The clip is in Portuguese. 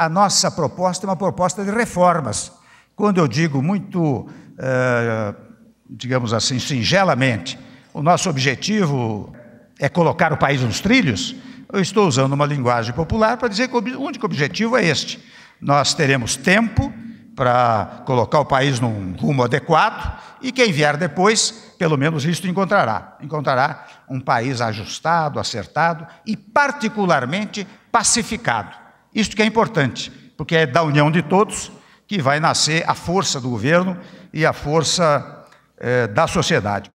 a nossa proposta é uma proposta de reformas. Quando eu digo muito, eh, digamos assim, singelamente, o nosso objetivo é colocar o país nos trilhos, eu estou usando uma linguagem popular para dizer que o único objetivo é este. Nós teremos tempo para colocar o país num rumo adequado e quem vier depois, pelo menos isto encontrará. Encontrará um país ajustado, acertado e particularmente pacificado. Isto que é importante, porque é da união de todos que vai nascer a força do governo e a força eh, da sociedade.